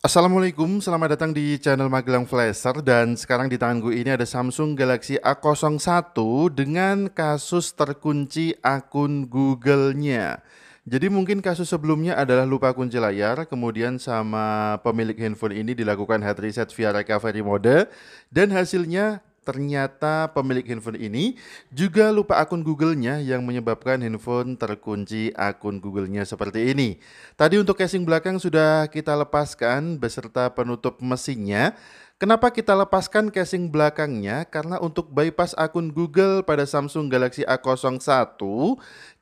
Assalamualaikum, selamat datang di channel Magelang Flasher dan sekarang di tanganku ini ada Samsung Galaxy A01 dengan kasus terkunci akun Google-nya. Jadi mungkin kasus sebelumnya adalah lupa kunci layar, kemudian sama pemilik handphone ini dilakukan head reset via recovery mode dan hasilnya ternyata pemilik handphone ini juga lupa akun Google-nya yang menyebabkan handphone terkunci akun Google-nya seperti ini. Tadi untuk casing belakang sudah kita lepaskan beserta penutup mesinnya. Kenapa kita lepaskan casing belakangnya? Karena untuk bypass akun Google pada Samsung Galaxy A01,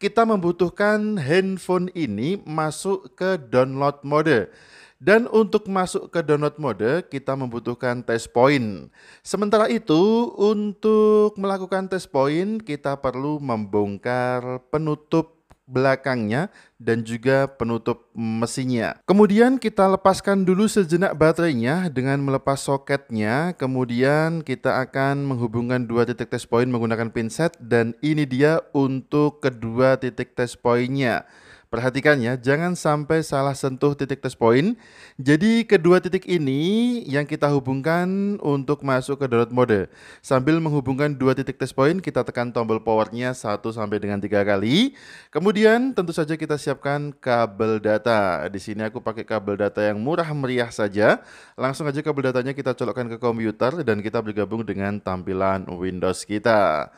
kita membutuhkan handphone ini masuk ke download mode. Dan untuk masuk ke download mode, kita membutuhkan test point. Sementara itu, untuk melakukan test point, kita perlu membongkar penutup belakangnya dan juga penutup mesinnya. Kemudian kita lepaskan dulu sejenak baterainya dengan melepas soketnya. Kemudian kita akan menghubungkan dua titik test point menggunakan pinset dan ini dia untuk kedua titik test pointnya. Perhatikan ya, jangan sampai salah sentuh titik test point. Jadi kedua titik ini yang kita hubungkan untuk masuk ke download mode. Sambil menghubungkan dua titik test point, kita tekan tombol powernya satu sampai dengan tiga kali. Kemudian tentu saja kita siapkan kabel data. Di sini aku pakai kabel data yang murah meriah saja. Langsung aja kabel datanya kita colokkan ke komputer dan kita bergabung dengan tampilan Windows kita.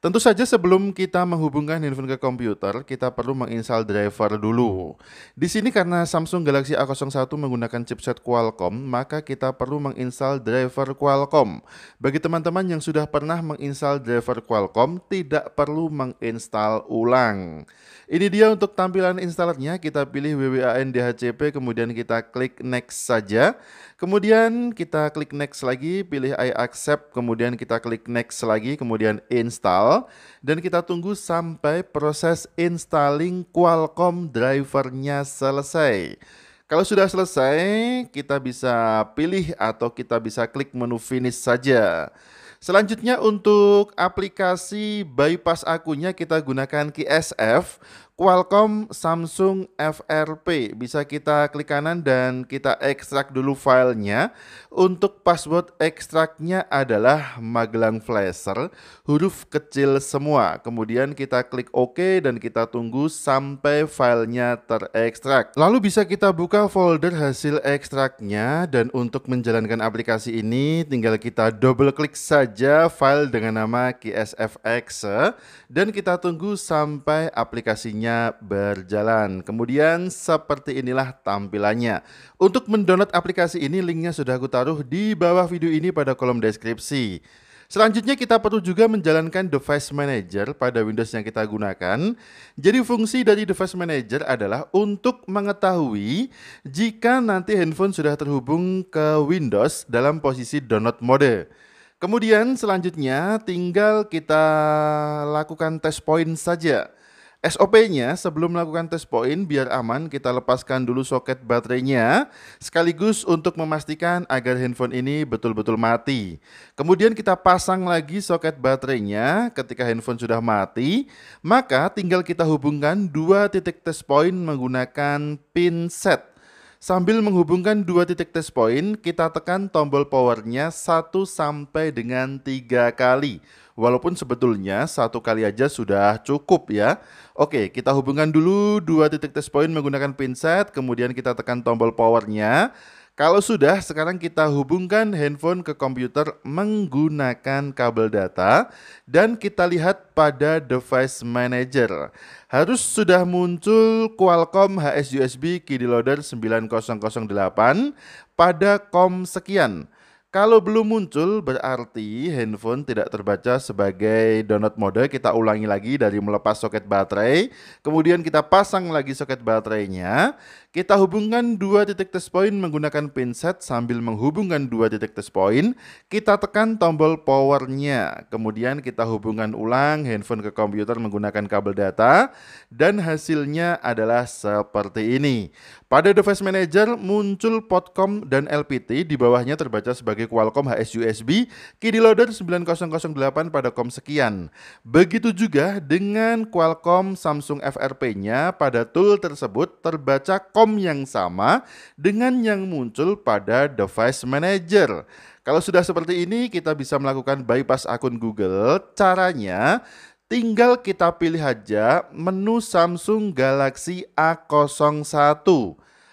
Tentu saja sebelum kita menghubungkan handphone ke komputer, kita perlu menginstal driver dulu. Di sini karena Samsung Galaxy A01 menggunakan chipset Qualcomm, maka kita perlu menginstal driver Qualcomm. Bagi teman-teman yang sudah pernah menginstal driver Qualcomm, tidak perlu menginstal ulang. Ini dia untuk tampilan installernya, kita pilih WWAN DHCP kemudian kita klik next saja. Kemudian kita klik next lagi, pilih I accept, kemudian kita klik next lagi, kemudian install. Dan kita tunggu sampai proses installing Qualcomm drivernya selesai. Kalau sudah selesai, kita bisa pilih atau kita bisa klik menu finish saja. Selanjutnya untuk aplikasi bypass akunnya kita gunakan KSF Qualcomm Samsung FRP. Bisa kita klik kanan dan kita ekstrak dulu filenya. Untuk password ekstraknya adalah Magelang Flasher, huruf kecil semua. Kemudian kita klik OK dan kita tunggu sampai filenya terekstrak. Lalu bisa kita buka folder hasil ekstraknya dan untuk menjalankan aplikasi ini tinggal kita double klik saja saja file dengan nama KSFX eh. dan kita tunggu sampai aplikasinya berjalan. Kemudian seperti inilah tampilannya. Untuk mendownload aplikasi ini linknya sudah aku taruh di bawah video ini pada kolom deskripsi. Selanjutnya kita perlu juga menjalankan device manager pada Windows yang kita gunakan. Jadi fungsi dari device manager adalah untuk mengetahui jika nanti handphone sudah terhubung ke Windows dalam posisi download mode. Kemudian selanjutnya tinggal kita lakukan tes point saja. SOP-nya sebelum melakukan tes point biar aman kita lepaskan dulu soket baterainya sekaligus untuk memastikan agar handphone ini betul-betul mati. Kemudian kita pasang lagi soket baterainya ketika handphone sudah mati, maka tinggal kita hubungkan dua titik tes point menggunakan pin set. Sambil menghubungkan dua titik test point, kita tekan tombol powernya satu sampai dengan tiga kali. Walaupun sebetulnya satu kali aja sudah cukup ya. Oke, kita hubungkan dulu dua titik test point menggunakan pinset, kemudian kita tekan tombol powernya. Kalau sudah, sekarang kita hubungkan handphone ke komputer menggunakan kabel data dan kita lihat pada device manager. Harus sudah muncul Qualcomm HSUSB Key Loader 9008 pada kom sekian. Kalau belum muncul berarti handphone tidak terbaca sebagai download mode. Kita ulangi lagi dari melepas soket baterai, kemudian kita pasang lagi soket baterainya. Kita hubungkan dua titik test point menggunakan pinset sambil menghubungkan dua titik test point. Kita tekan tombol powernya, kemudian kita hubungkan ulang handphone ke komputer menggunakan kabel data dan hasilnya adalah seperti ini. Pada device manager muncul Potcom dan LPT di bawahnya terbaca sebagai sebagai Qualcomm HSUSB kini di Loader 9008 pada COM sekian. Begitu juga dengan Qualcomm Samsung FRP-nya pada tool tersebut terbaca COM yang sama dengan yang muncul pada device manager. Kalau sudah seperti ini kita bisa melakukan bypass akun Google. Caranya Tinggal kita pilih aja menu Samsung Galaxy A01.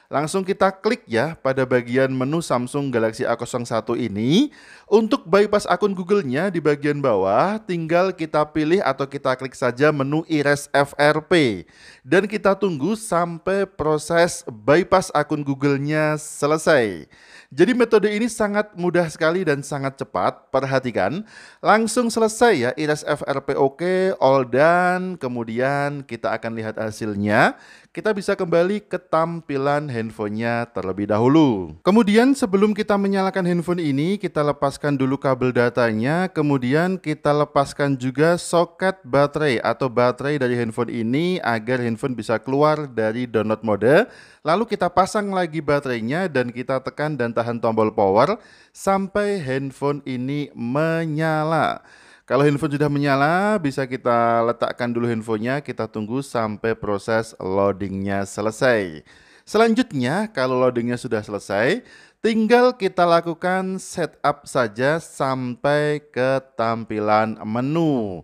Langsung kita klik ya pada bagian menu Samsung Galaxy A01 ini. Untuk bypass akun Google-nya di bagian bawah, tinggal kita pilih atau kita klik saja menu iris FRP. Dan kita tunggu sampai proses bypass akun Google-nya selesai. Jadi metode ini sangat mudah sekali dan sangat cepat. Perhatikan, langsung selesai ya IRES FRP oke, all done. Kemudian kita akan lihat hasilnya. Kita bisa kembali ke tampilan handphonenya terlebih dahulu. Kemudian sebelum kita menyalakan handphone ini, kita lepaskan dulu kabel datanya. Kemudian kita lepaskan juga soket baterai atau baterai dari handphone ini agar handphone bisa keluar dari download mode Lalu kita pasang lagi baterainya dan kita tekan dan tahan tombol power sampai handphone ini menyala. Kalau handphone sudah menyala, bisa kita letakkan dulu handphonenya, kita tunggu sampai proses loadingnya selesai. Selanjutnya, kalau loadingnya sudah selesai, tinggal kita lakukan setup saja sampai ke tampilan menu.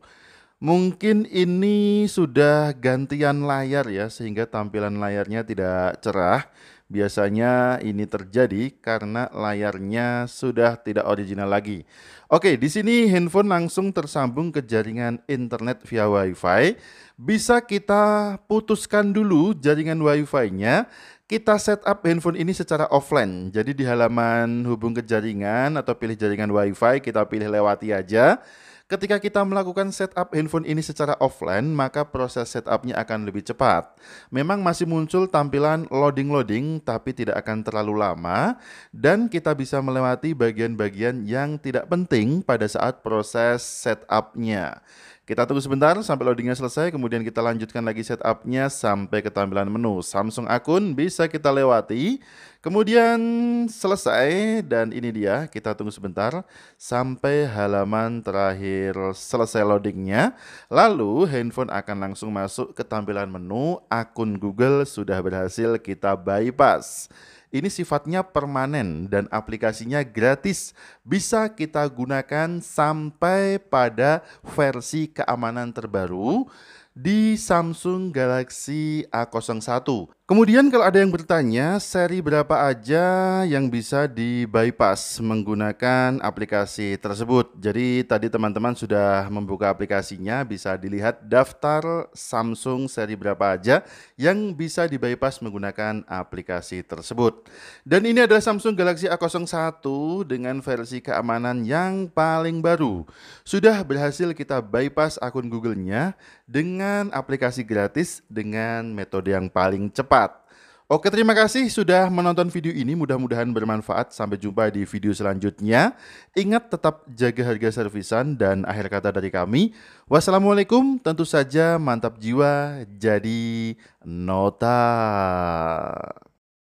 Mungkin ini sudah gantian layar ya, sehingga tampilan layarnya tidak cerah. Biasanya ini terjadi karena layarnya sudah tidak original lagi. Oke, di sini handphone langsung tersambung ke jaringan internet via WiFi. Bisa kita putuskan dulu jaringan WiFi-nya. Kita setup handphone ini secara offline. Jadi di halaman hubung ke jaringan atau pilih jaringan WiFi, kita pilih lewati aja. Ketika kita melakukan setup handphone ini secara offline, maka proses setupnya akan lebih cepat. Memang masih muncul tampilan loading-loading, tapi tidak akan terlalu lama, dan kita bisa melewati bagian-bagian yang tidak penting pada saat proses setupnya. Kita tunggu sebentar sampai loadingnya selesai, kemudian kita lanjutkan lagi setupnya sampai ke tampilan menu. Samsung akun bisa kita lewati, kemudian selesai, dan ini dia, kita tunggu sebentar sampai halaman terakhir selesai loadingnya. Lalu handphone akan langsung masuk ke tampilan menu, akun Google sudah berhasil kita bypass. Ini sifatnya permanen dan aplikasinya gratis. Bisa kita gunakan sampai pada versi keamanan terbaru di Samsung Galaxy A01. Kemudian kalau ada yang bertanya seri berapa aja yang bisa di bypass menggunakan aplikasi tersebut. Jadi tadi teman-teman sudah membuka aplikasinya bisa dilihat daftar Samsung seri berapa aja yang bisa di bypass menggunakan aplikasi tersebut. Dan ini adalah Samsung Galaxy A01 dengan versi keamanan yang paling baru. Sudah berhasil kita bypass akun Google-nya dengan dengan aplikasi gratis dengan metode yang paling cepat. Oke, terima kasih sudah menonton video ini. Mudah-mudahan bermanfaat. Sampai jumpa di video selanjutnya. Ingat tetap jaga harga servisan dan akhir kata dari kami. Wassalamualaikum, tentu saja mantap jiwa jadi nota.